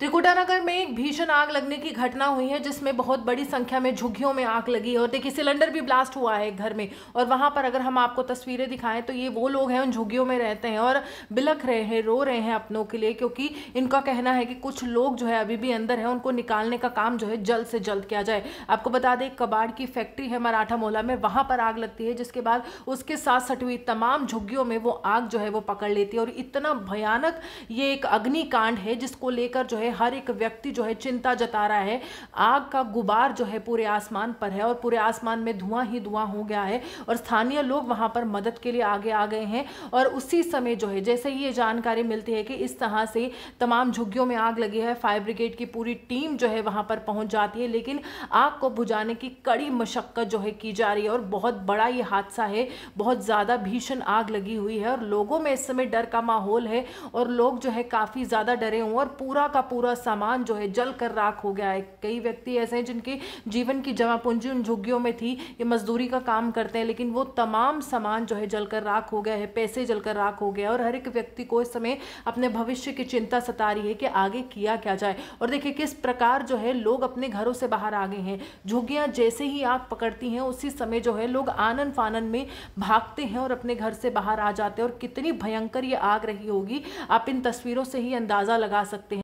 त्रिकुटानगर में एक भीषण आग लगने की घटना हुई है जिसमें बहुत बड़ी संख्या में झुग्गियों में आग लगी है और देखिए सिलेंडर भी ब्लास्ट हुआ है घर में और वहाँ पर अगर हम आपको तस्वीरें दिखाएं तो ये वो लोग हैं उन झुग्गियों में रहते हैं और बिलख रहे हैं रो रहे हैं अपनों के लिए क्योंकि इनका कहना है कि कुछ लोग जो है अभी भी अंदर है उनको निकालने का काम जो है जल्द से जल्द किया जाए आपको बता दें कबाड़ की फैक्ट्री है मराठा मोहला में वहाँ पर आग लगती है जिसके बाद उसके साथ सटी हुई तमाम झुग्गियों में वो आग जो है वो पकड़ लेती है और इतना भयानक ये एक अग्निकांड है जिसको लेकर जो है है हर एक व्यक्ति जो है चिंता जता रहा है आग का गुबार जो है पूरे आसमान पर है और पूरे आसमान में धुआं ही धुआं हो गया है और स्थानीय लोग वहां पर मदद के लिए आगे आ गए हैं और उसी समय जो है जैसे ही ये जानकारी मिलती है कि इस तरह से तमाम झुग्गियों में आग लगी है फायर ब्रिगेड की पूरी टीम जो है वहां पर पहुंच जाती है लेकिन आग को बुझाने की कड़ी मशक्क़त जो है की जा रही है और बहुत बड़ा ये हादसा है बहुत ज़्यादा भीषण आग लगी हुई है और लोगों में इस समय डर का माहौल है और लोग जो है काफ़ी ज़्यादा डरे हुए और पूरा का पूरा पूरा सामान जो है जल कर राख हो गया है कई व्यक्ति ऐसे हैं जिनके जीवन की जमा पूंजी उन झुग्गियों में थी ये मजदूरी का काम करते हैं लेकिन वो तमाम सामान जो है जलकर राख हो गया है पैसे जलकर राख हो गया और हर एक व्यक्ति को इस समय अपने भविष्य की चिंता सता रही है कि आगे किया क्या जाए और देखिए किस प्रकार जो है लोग अपने घरों से बाहर आ गए हैं झुग्गियाँ जैसे ही आग पकड़ती हैं उसी समय जो है लोग आनंद फानन में भागते हैं और अपने घर से बाहर आ जाते हैं और कितनी भयंकर ये आग रही होगी आप इन तस्वीरों से ही अंदाज़ा लगा सकते हैं